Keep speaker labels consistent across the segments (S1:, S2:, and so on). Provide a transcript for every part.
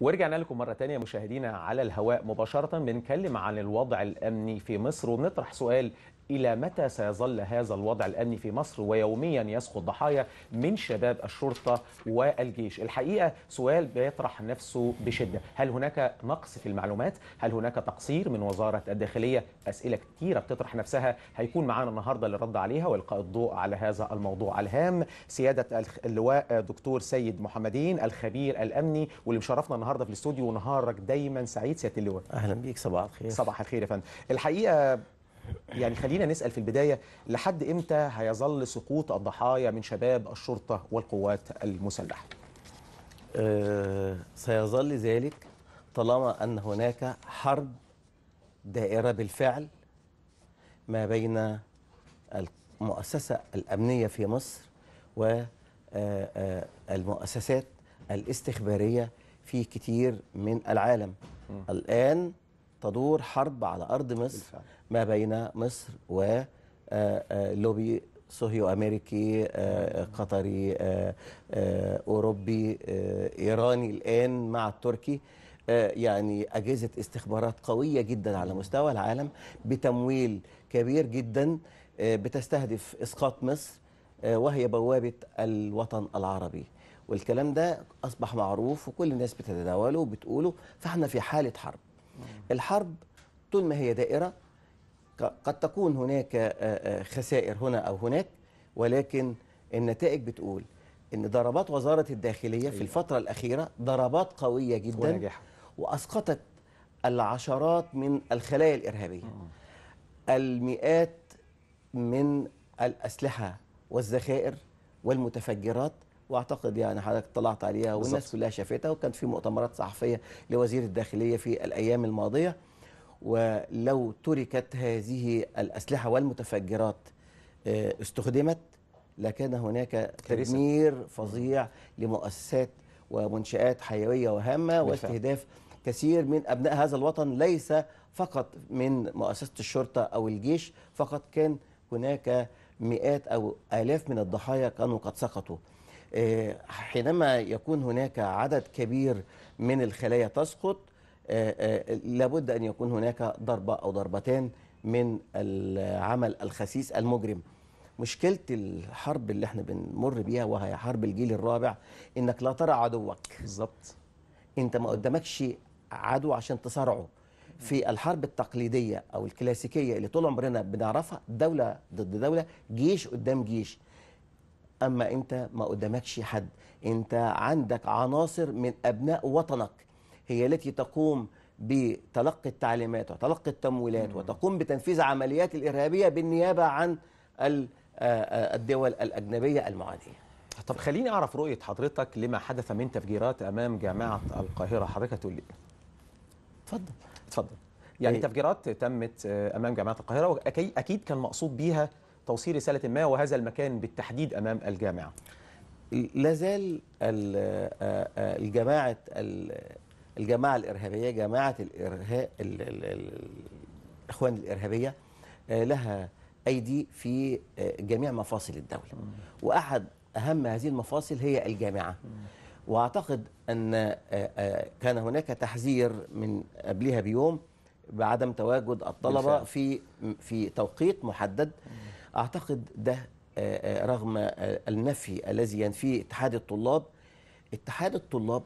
S1: ورجعنا لكم مرة تانية مشاهدينا على الهواء مباشرة بنتكلم عن الوضع الأمني في مصر وبنطرح سؤال إلى متى سيظل هذا الوضع الأمني في مصر ويوميا يسقط ضحايا من شباب الشرطة والجيش الحقيقة سؤال بيطرح نفسه بشدة هل هناك نقص في المعلومات هل هناك تقصير من وزارة الداخلية أسئلة كثيرة بتطرح نفسها هيكون معانا النهاردة للرد عليها وإلقاء الضوء على هذا الموضوع الهام سيادة اللواء دكتور سيد محمدين الخبير الأمني واللي مشرفنا النهاردة في الاستوديو ونهارك دايما سعيد سيادة اللواء أهلا بيك صباح الخير صباح الخير يا فندم الحقيقة يعني خلينا نسأل في البداية لحد إمتى هيظل سقوط الضحايا من شباب الشرطة والقوات المسلحة أه
S2: سيظل ذلك طالما أن هناك حرب دائرة بالفعل ما بين المؤسسة الأمنية في مصر والمؤسسات آه، آه، الاستخبارية في كتير من العالم الآن تدور حرب على أرض مصر بالفعل. ما بين مصر آه، آه، لوبي صهيو أمريكي آه، قطري أوروبي إيراني الآن مع التركي يعني أجهزة استخبارات قوية جدا على مستوى العالم بتمويل كبير جدا بتستهدف إسقاط مصر وهي بوابة الوطن العربي والكلام ده أصبح معروف وكل الناس بتتداوله وبتقوله فاحنا في حالة حرب الحرب طول ما هي دائرة قد تكون هناك خسائر هنا أو هناك ولكن النتائج بتقول ان ضربات وزاره الداخليه في الفتره الاخيره ضربات قويه جدا واسقطت العشرات من الخلايا الارهابيه المئات من الاسلحه والذخائر والمتفجرات واعتقد يعني حضرتك اطلعت عليها والناس بالزبط. كلها شافتها وكان في مؤتمرات صحفيه لوزير الداخليه في الايام الماضيه ولو تركت هذه الاسلحه والمتفجرات آه، استخدمت لكان هناك تدمير فظيع لمؤسسات ومنشآت حيوية وهامة واستهداف كثير من أبناء هذا الوطن ليس فقط من مؤسسة الشرطة أو الجيش فقط كان هناك مئات أو آلاف من الضحايا كانوا قد سقطوا آه، حينما يكون هناك عدد كبير من الخلايا تسقط آه، آه، لابد أن يكون هناك ضربة أو ضربتان من العمل الخسيس المجرم مشكلة الحرب اللي احنا بنمر بيها وهي حرب الجيل الرابع انك لا ترى عدوك بالظبط انت ما قدامكش عدو عشان تصارعه في الحرب التقليدية أو الكلاسيكية اللي طول عمرنا بنعرفها دولة ضد دولة جيش قدام جيش اما انت ما قدامكش حد انت عندك عناصر من ابناء وطنك هي التي تقوم بتلقي التعليمات وتلقي التمويلات وتقوم بتنفيذ عمليات الارهابيه بالنيابه عن آه، آه، الدول الاجنبيه المعاديه
S1: طب خليني اعرف رؤيه حضرتك لما حدث من تفجيرات امام جامعه القاهره حضرتك هتقول لي إيه؟ اتفضل اتفضل يعني إيه؟ تفجيرات تمت آه، امام جامعه القاهره واكيد كان مقصود بيها توصيل رسالة ما وهذا المكان بالتحديد أمام
S2: الجامعة لا زال الجماعة الجماعة الإرهابية جماعة الإرهاب الإخوان الإرهابية لها أيدي في جميع مفاصل الدولة وأحد أهم هذه المفاصل هي الجامعة وأعتقد أن كان هناك تحذير من قبلها بيوم بعدم تواجد الطلبة في في توقيت محدد أعتقد ده آه، آه، رغم آه، النفي الذي ينفيه اتحاد الطلاب اتحاد الطلاب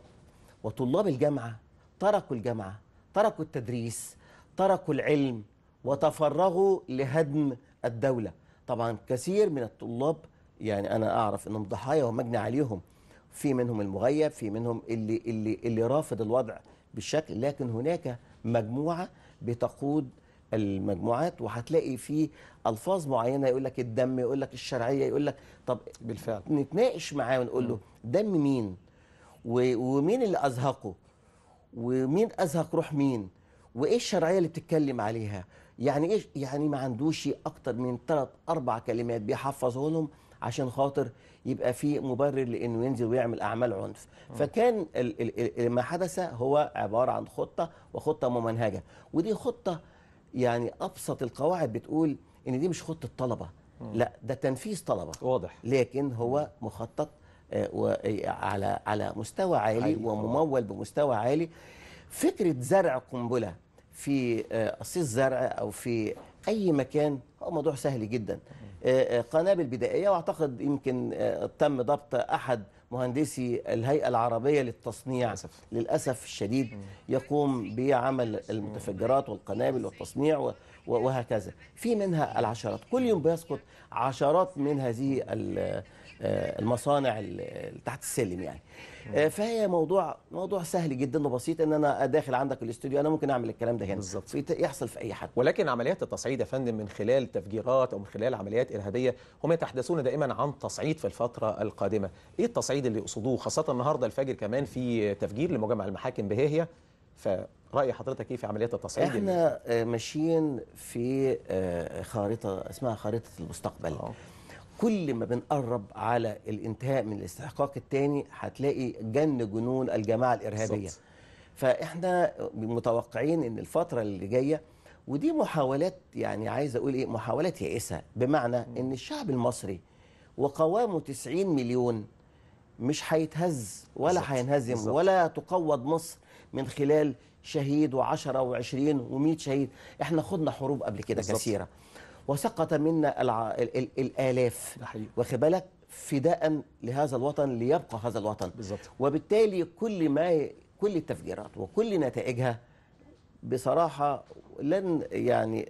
S2: وطلاب الجامعة تركوا الجامعة تركوا التدريس تركوا العلم وتفرغوا لهدم الدولة طبعا كثير من الطلاب يعني أنا أعرف أنهم ضحايا ومجني عليهم في منهم المغيب في منهم اللي, اللي, اللي رافض الوضع بالشكل لكن هناك مجموعة بتقود المجموعات وهتلاقي في الفاظ معينه يقول لك الدم يقول لك الشرعيه يقول لك طب بالفعل نتناقش معاه ونقول له دم مين ومين اللي ازهقه ومين ازهق روح مين وايه الشرعيه اللي بتتكلم عليها يعني ايه يعني ما عندوش اكتر من ثلاث اربع كلمات بيحفظهم لهم عشان خاطر يبقى في مبرر لانه ينزل ويعمل اعمال عنف فكان ما حدث هو عباره عن خطه وخطه ممنهجه ودي خطه يعني ابسط القواعد بتقول ان دي مش خطه طلبه لا ده تنفيذ طلبه واضح لكن هو مخطط آه، آه، على على مستوى عالي وممول بمستوى عالي فكره زرع قنبله في قصيص آه، زرع او في اي مكان هو موضوع سهل جدا قنابل بدائيه واعتقد يمكن تم ضبط احد مهندسي الهيئة العربية للتصنيع أسف. للأسف الشديد يقوم بعمل المتفجرات والقنابل والتصنيع وهكذا في منها العشرات كل يوم بيسقط عشرات من هذه آه، المصانع تحت السلم يعني آه، فهي موضوع موضوع سهل جدا وبسيط ان انا داخل عندك الاستوديو انا ممكن اعمل الكلام ده هنا بالظبط يحصل في اي حد ولكن عمليات
S1: التصعيد يا فندم من خلال تفجيرات او من خلال عمليات ارهابيه هم يتحدثون دائما عن تصعيد في الفتره القادمه ايه التصعيد اللي يقصدوه خاصه النهارده الفجر كمان في تفجير لمجمع المحاكم بهيهيه فرأي حضرتك ايه في عمليات التصعيد احنا
S2: آه، ماشيين في آه، خارطه اسمها خارطه المستقبل أوه. كل ما بنقرب على الانتهاء من الاستحقاق الثاني هتلاقي جن جنون الجماعه الارهابيه صوت. فاحنا متوقعين ان الفتره اللي جايه ودي محاولات يعني عايز اقول ايه محاولات يائسه بمعنى ان الشعب المصري وقوامه 90 مليون مش هيتهز ولا هينهزم ولا تقوض مصر من خلال شهيد و10 و20 و100 شهيد احنا خدنا حروب قبل كده كثيره وسقط منا الع... ال... ال... الآلاف واخد بالك فداء لهذا الوطن ليبقى هذا الوطن بالظبط وبالتالي كل ما كل التفجيرات وكل نتائجها بصراحة لن يعني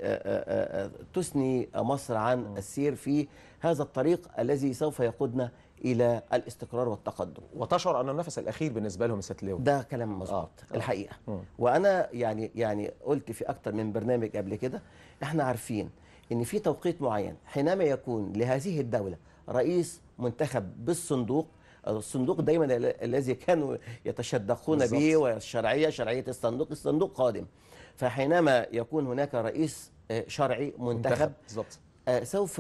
S2: تثني مصر عن السير في هذا الطريق الذي سوف يقودنا إلى الاستقرار والتقدم وتشعر أن النفس الأخير بالنسبة لهم ستلو ده كلام مظبوط آه. آه. الحقيقة م. وأنا يعني يعني قلت في أكتر من برنامج قبل كده إحنا عارفين ان في توقيت معين حينما يكون لهذه الدوله رئيس منتخب بالصندوق الصندوق دايما الذي كانوا يتشدقون بالزبط. به والشرعيه شرعيه الصندوق الصندوق قادم فحينما يكون هناك رئيس آه، شرعي منتخب, منتخب. آه، سوف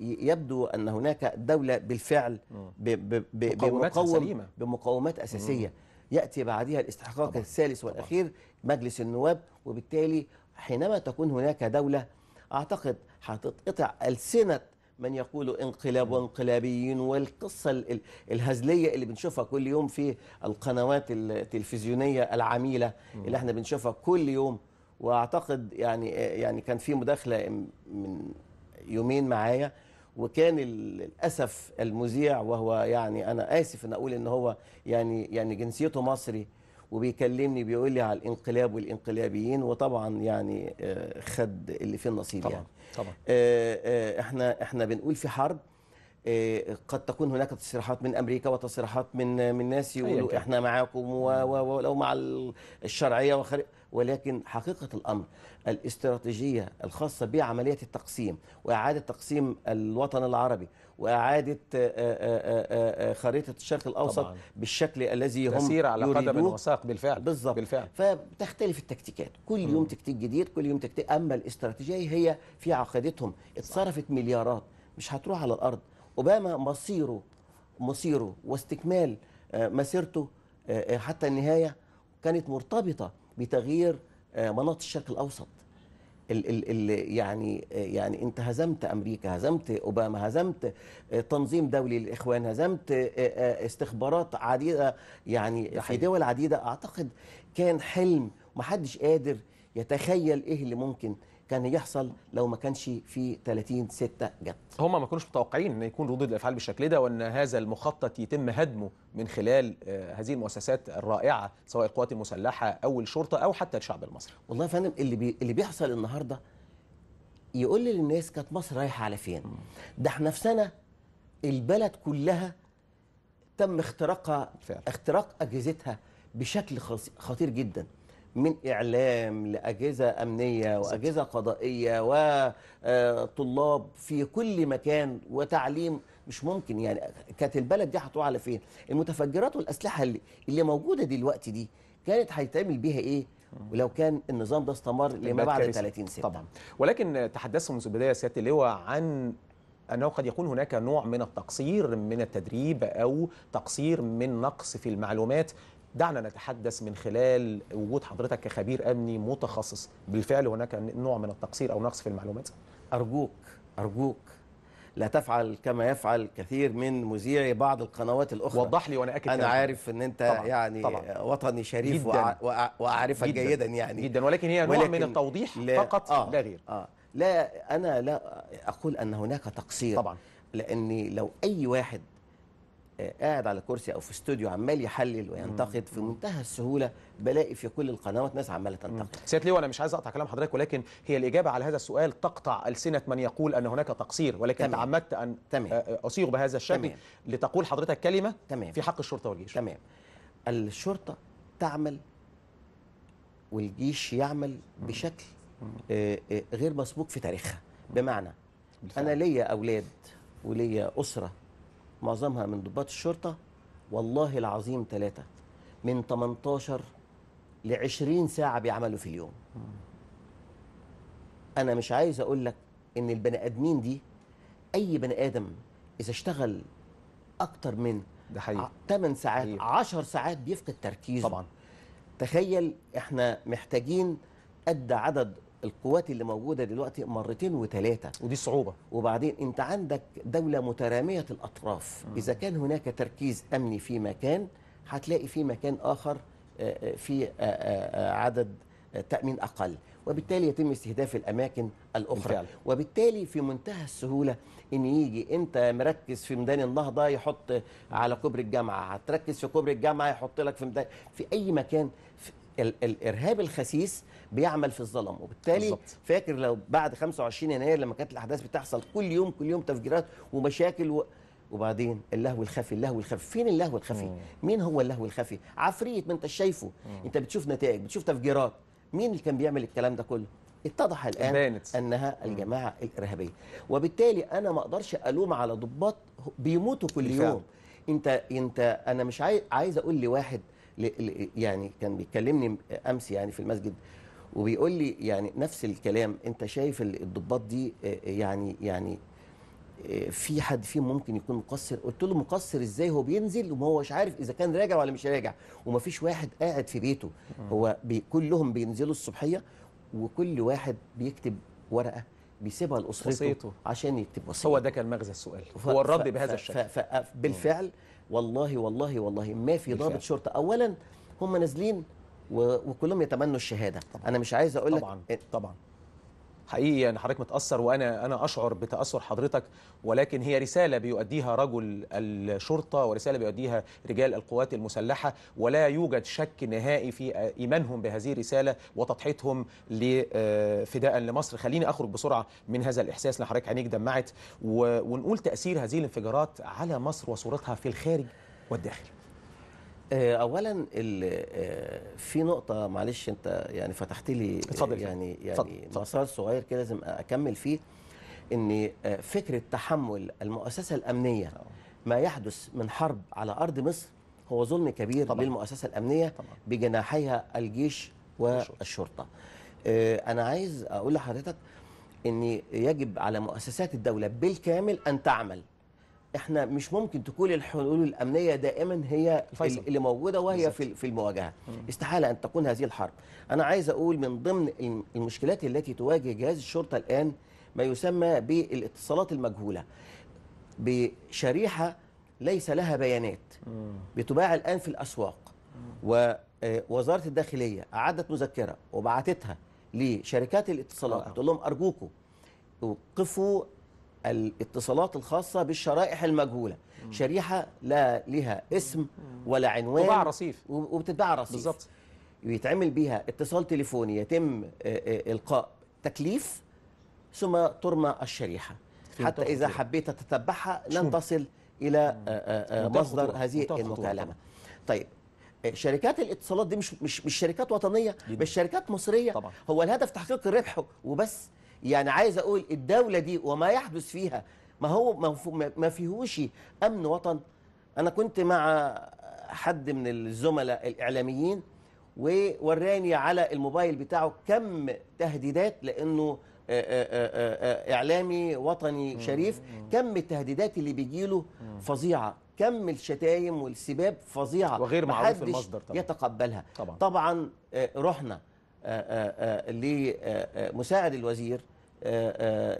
S2: يبدو ان هناك دوله بالفعل بمقوم بمقومات اساسيه ياتي بعدها الاستحقاق الثالث والاخير مجلس النواب وبالتالي حينما تكون هناك دوله أعتقد حتتقطع ألسنة من يقول انقلاب وانقلابيين والقصة الهزلية اللي بنشوفها كل يوم في القنوات التلفزيونية العميلة اللي احنا بنشوفها كل يوم واعتقد يعني يعني كان في مداخله من يومين معايا وكان للاسف المذيع وهو يعني انا اسف ان اقول ان هو يعني يعني جنسيته مصري وبيكلمني بيقول لي على الانقلاب والانقلابيين وطبعا يعني آه، خد اللي فيه النصيب طبعا يعني طبعا آه، آه، احنا احنا بنقول في حرب قد تكون هناك تصريحات من امريكا وتصريحات من من ناس يقولوا احنا معاكم نعم. ولو مع الشرعيه وخارج ولكن حقيقه الامر الاستراتيجيه الخاصه بعمليه التقسيم واعاده تقسيم الوطن العربي واعاده آه، آه، آه، خريطه الشرق الاوسط طبعا. بالشكل الذي هم تسير على قدم وساق بالفعل بالزبط. بالفعل فبتختلف التكتيكات كل يوم تكتيك جديد كل يوم تكتيك اما الاستراتيجيه هي في عقيدتهم اتصرفت مليارات مش هتروح على الارض اوباما مصيره مصيره واستكمال مسيرته حتى النهايه كانت مرتبطه بتغيير مناطق الشرق الاوسط ال ال ال يعني يعني انت هزمت امريكا هزمت اوباما هزمت تنظيم دولي للاخوان هزمت استخبارات عديده يعني في دول عديده اعتقد كان حلم ومحدش قادر يتخيل ايه اللي ممكن كان يحصل لو ما كانش في 30 6 جت
S1: هم ما كانوش متوقعين ان يكون ردود الافعال بالشكل ده وان هذا المخطط يتم هدمه من خلال آه، هذه المؤسسات الرائعه سواء القوات
S2: المسلحه او الشرطه او حتى الشعب المصري والله يا فندم اللي بي اللي بيحصل النهارده يقول للناس كانت مصر رايحه على فين ده احنا في سنه البلد كلها تم اختراقها اختراق اجهزتها بشكل خطير جدا من إعلام لأجهزة أمنية وأجهزة قضائية وطلاب آه، في كل مكان وتعليم مش ممكن يعني كانت البلد دي هتروح على فين المتفجرات والأسلحة اللي, اللي موجودة دلوقتي دي كانت هيتعمل بيها إيه ولو كان النظام ده استمر لما بعد 30 سنة طبعا
S1: ولكن تحدثتم منذ البداية سيادة اللواء عن أنه قد يكون هناك نوع من التقصير من التدريب أو تقصير من نقص في المعلومات دعنا نتحدث من خلال وجود حضرتك كخبير امني متخصص بالفعل هناك نوع من التقصير او نقص في المعلومات
S2: ارجوك ارجوك لا تفعل كما يفعل كثير من مذيعي بعض القنوات الاخرى وضح لي وانا اكد انا عارف ان انت طبعًا يعني طبعًا وطني شريف واعرفك جداً جيدا يعني جدا ولكن هي نوع ولكن من التوضيح لا فقط آه لا غير آه لا انا لا اقول ان هناك تقصير طبعا لاني لو اي واحد قاعد على كرسي او في استوديو عمال يحلل وينتقد في منتهى السهوله بلاقي في كل القنوات ناس عماله تنتقد سيادتي ليو انا مش عايز اقطع كلام حضرتك ولكن هي الاجابه على هذا السؤال
S1: تقطع السنه من يقول ان هناك تقصير ولكن تمام. تعمدت ان تمام. اصيغ بهذا الشكل تمام.
S2: لتقول حضرتك كلمه تمام. في حق الشرطه والجيش تمام الشرطه تعمل والجيش يعمل بشكل آه، آه، غير مسبوق في تاريخها بمعنى بالفعل. انا ليا اولاد وليا اسره معظمها من ضباط الشرطة والله العظيم ثلاثة من 18 ل 20 ساعة بيعملوا في اليوم أنا مش عايز أقول لك إن البني آدمين دي أي بني آدم إذا اشتغل أكتر من ده حقيقي 8 ساعات 10 ساعات بيفقد تركيزه طبعا تخيل احنا محتاجين قد عدد القوات اللي موجوده دلوقتي مرتين وثلاثه ودي صعوبه وبعدين انت عندك دوله متراميه الاطراف م. اذا كان هناك تركيز امني في مكان هتلاقي في مكان اخر آه، آه، في آه، عدد تامين اقل وبالتالي يتم استهداف الاماكن الاخرى بالفعل. وبالتالي في منتهى السهوله ان يجي انت مركز في ميدان النهضه يحط على كوبري الجامعه هتركز في كوبري الجامعه يحط لك في ميدان في اي مكان في الارهاب الخسيس بيعمل في الظلام وبالتالي بالزبط. فاكر لو بعد 25 يناير لما كانت الاحداث بتحصل كل يوم كل يوم تفجيرات ومشاكل و... وبعدين اللهو الخفي اللهو الخفي فين اللهو الخفي مم. مين هو اللهو الخفي عفريت ما انت شايفه مم. انت بتشوف نتائج بتشوف تفجيرات مين اللي كان بيعمل الكلام ده كله اتضح الان بانت. انها الجماعه مم. الارهابيه وبالتالي انا ما اقدرش الوم على ضباط بيموتوا كل يوم انت انت انا مش عايز عايز اقول لواحد لي يعني كان بيكلمني امس يعني في المسجد وبيقول لي يعني نفس الكلام انت شايف الضباط دي آه، آه، يعني يعني آه، في حد فيهم ممكن يكون مقصر قلت له مقصر ازاي هو بينزل وما هوش عارف اذا كان راجع ولا مش راجع وما فيش واحد قاعد في بيته هو بي كلهم بينزلوا الصبحيه وكل واحد بيكتب ورقه بيسيبها لاسرته عشان يكتب وصيته هو ده كان مغزى السؤال هو الرد بهذا الشكل بالفعل والله والله والله ما في ضابط شرطه اولا هم نازلين وكلهم يتمنوا الشهاده طبعا. انا مش عايز اقول لك طبعا طبعا حقيقي يعني حضرتك
S1: متاثر وانا انا اشعر بتاثر حضرتك ولكن هي رساله بيؤديها رجل الشرطه ورساله بيؤديها رجال القوات المسلحه ولا يوجد شك نهائي في ايمانهم بهذه الرساله وتضحيتهم آه، فداء لمصر خليني اخرج بسرعه من هذا الاحساس لحضرتك عينيك دمعت ونقول تاثير هذه الانفجارات على مصر وصورتها في الخارج والداخل
S2: آه، اولا آه، في نقطه معلش انت يعني فتحت لي آه، اتفضل يعني يعني مسار صغير كده لازم اكمل فيه ان فكره تحمل المؤسسه الامنيه ما يحدث من حرب على ارض مصر هو ظلم كبير طبعا. للمؤسسه الامنيه بجناحيها الجيش والشرطه انا عايز اقول لحضرتك ان يجب على مؤسسات الدوله بالكامل ان تعمل احنا مش ممكن تكون الحلول الامنيه دائما هي فيصل. اللي موجوده وهي في في المواجهه استحاله ان تكون هذه الحرب انا عايز اقول من ضمن المشكلات التي تواجه جهاز الشرطه الان ما يسمى بالاتصالات المجهوله بشريحه ليس لها بيانات بتباع الان في الاسواق ووزاره آه، الداخليه اعدت مذكره وبعتتها لشركات الاتصالات آه. تقول لهم ارجوكم وقفوا الاتصالات الخاصة بالشرائح المجهولة مم. شريحة لا لها اسم ولا عنوان وبتتباع رصيف وبتتباع رصيف بالظبط بيتعمل بيها اتصال تليفوني يتم آه، آه، إلقاء تكليف ثم ترمى الشريحة حتى إذا حبيت تتبعها لن تصل إلى آه، مصدر هذه المكالمة طيب شركات الاتصالات دي مش مش مش شركات وطنيه مش شركات مصريه طبعا. هو الهدف تحقيق الربح وبس يعني عايز اقول الدوله دي وما يحدث فيها ما هو ما فيهوش امن وطن انا كنت مع حد من الزملاء الاعلاميين ووراني على الموبايل بتاعه كم تهديدات لانه اعلامي وطني شريف كم التهديدات اللي بيجيله فظيعه كم الشتايم والسباب فظيعه وغير معروف المصدر طبعا يتقبلها طبعا, طبعا رحنا آه، آه، آه، لمساعد الوزير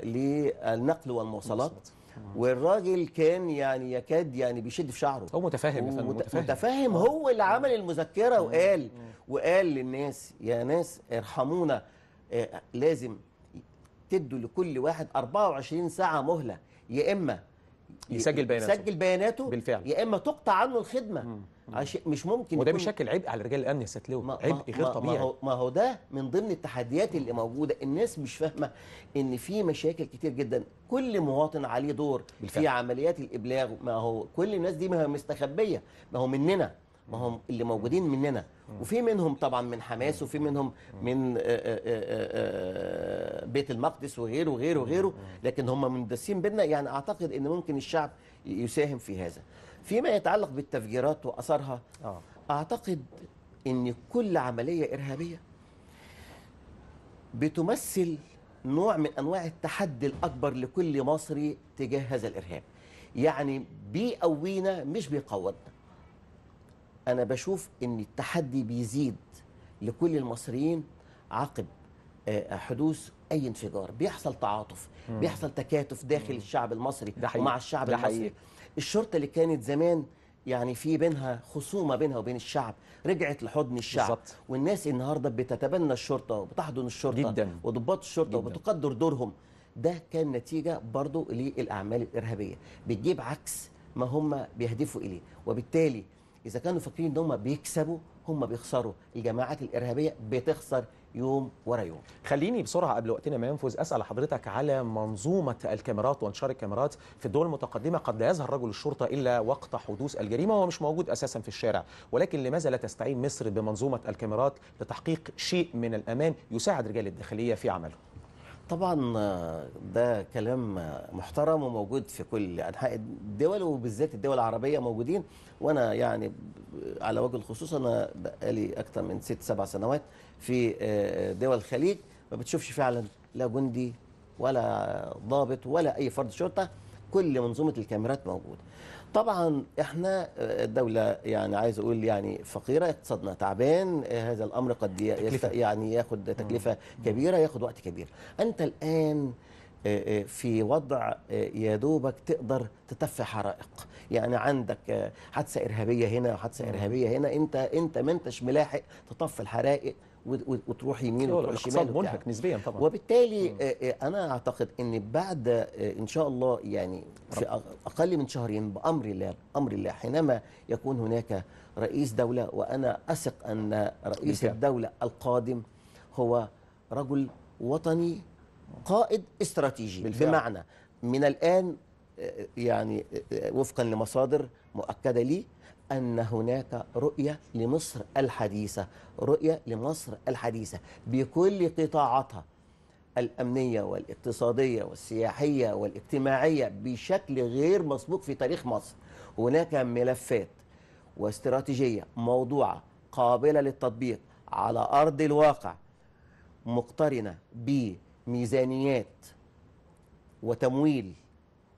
S2: للنقل والمواصلات والراجل كان يعني يكاد يعني بيشد في شعره هو متفاهم يا فندم متفاهم, متفاهم هو اللي عمل المذكره وقال وقال للناس يا ناس ارحمونا لازم تدوا لكل واحد 24 ساعه مهله يا اما
S1: يسجل بياناته يسجل
S2: بياناته بالفعل يا اما تقطع عنه الخدمه مم. مش ممكن وده بيشكل عبء على رجال الامن يا استاذ لو عبء غير طبيعي ما هو, ما هو ده من ضمن التحديات اللي موجوده الناس مش فاهمه ان في مشاكل كتير جدا كل مواطن عليه دور بالفعل. في عمليات الابلاغ ما هو كل الناس دي ما هي مستخبيه ما هو مننا ما هم اللي موجودين مننا وفي منهم طبعا من حماس وفي منهم من آه، آه، آه، بيت المقدس وغيره وغيره وغيره لكن هم مندسين بينا يعني اعتقد ان ممكن الشعب يساهم في هذا فيما يتعلق بالتفجيرات واثرها آه. اعتقد ان كل عمليه ارهابيه بتمثل نوع من انواع التحدي الاكبر لكل مصري تجاه هذا الارهاب يعني بيقوينا مش بيقوضنا انا بشوف ان التحدي بيزيد لكل المصريين عقب آه، حدوث اي انفجار بيحصل تعاطف بيحصل تكاتف داخل الشعب المصري ومع الشعب المصري الشرطه اللي كانت زمان يعني في بينها خصومه بينها وبين الشعب رجعت لحضن الشعب بالزبط. والناس النهارده بتتبنى الشرطه وبتحضن الشرطه جدا. وضباط الشرطه جداً. وبتقدر دورهم ده كان نتيجه برضه للاعمال الارهابيه بتجيب عكس ما هم بيهدفوا اليه وبالتالي اذا كانوا فاكرين ان هم بيكسبوا هم بيخسروا الجماعات الارهابيه بتخسر يوم ورا يوم خليني بسرعه قبل وقتنا ما ينفذ اسال حضرتك
S1: على منظومه الكاميرات وانشار الكاميرات في الدول المتقدمه قد لا يظهر رجل الشرطه الا وقت حدوث الجريمه وهو مش موجود اساسا في الشارع ولكن لماذا لا تستعين مصر بمنظومه الكاميرات
S2: لتحقيق شيء من الامان يساعد رجال الداخليه في عملهم طبعا ده كلام محترم وموجود في كل انحاء الدول وبالذات الدول العربيه موجودين وانا يعني على وجه الخصوص انا بقالي اكثر من ست سبع سنوات في آه، دول الخليج ما بتشوفش فعلا لا جندي ولا ضابط ولا اي فرد شرطه كل منظومه الكاميرات موجوده طبعا احنا آه، الدوله يعني عايز اقول يعني فقيره اقتصادنا تعبان آه، هذا الامر قد يعني ياخد تكلفه كبيره ياخد وقت كبير انت الان آه، في وضع يا دوبك تقدر تتفي حرائق يعني عندك حادثه ارهابيه هنا وحادثه ارهابيه هنا انت انت ما انتش ملاحق تطفي الحرائق وتروح يمين وتروح شمال منهك نسبيا طبعا وبالتالي مم. آه، آه، انا اعتقد ان بعد آه، ان شاء الله يعني في اقل من شهرين بامر الله امر الله حينما يكون هناك رئيس دوله وانا اثق ان رئيس الدوله القادم هو رجل وطني قائد استراتيجي بالفعل. بمعنى من الان يعني وفقا لمصادر مؤكده لي أن هناك رؤية لمصر الحديثة رؤية لمصر الحديثة بكل قطاعاتها الأمنية والاقتصادية والسياحية والاجتماعية بشكل غير مسبوق في تاريخ مصر هناك ملفات واستراتيجية موضوعة قابلة للتطبيق على أرض الواقع مقترنة بميزانيات وتمويل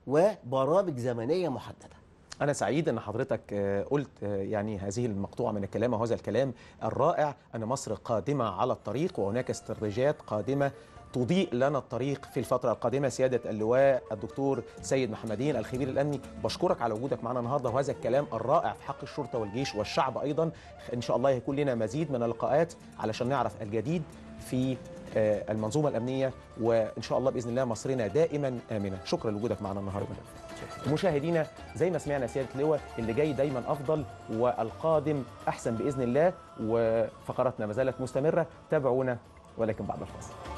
S2: وبرامج زمنية محددة أنا سعيد
S1: أن حضرتك آه، قلت آه، يعني هذه المقطوعة من الكلام وهذا الكلام الرائع أن مصر قادمة على الطريق وهناك استراتيجيات قادمة تضيء لنا الطريق في الفترة القادمة سيادة اللواء الدكتور سيد محمدين الخبير الأمني بشكرك على وجودك معنا النهاردة وهذا الكلام الرائع في حق الشرطة والجيش والشعب أيضا إن شاء الله هيكون لنا مزيد من اللقاءات علشان نعرف الجديد في آه، المنظومة الأمنية وإن شاء الله بإذن الله مصرنا دائما آمنة شكرا لوجودك معنا النهاردة مشاهدينا زي ما سمعنا سياده اللواء اللي جاي دايما افضل والقادم احسن باذن الله وفقراتنا ما زالت مستمره تابعونا ولكن بعد الفاصل